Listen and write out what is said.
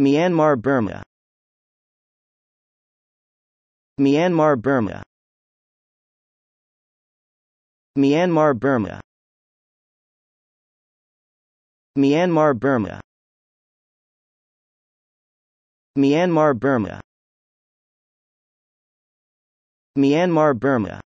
Myanmar Burma Myanmar Burma Myanmar Burma Myanmar Burma Myanmar Burma Myanmar Burma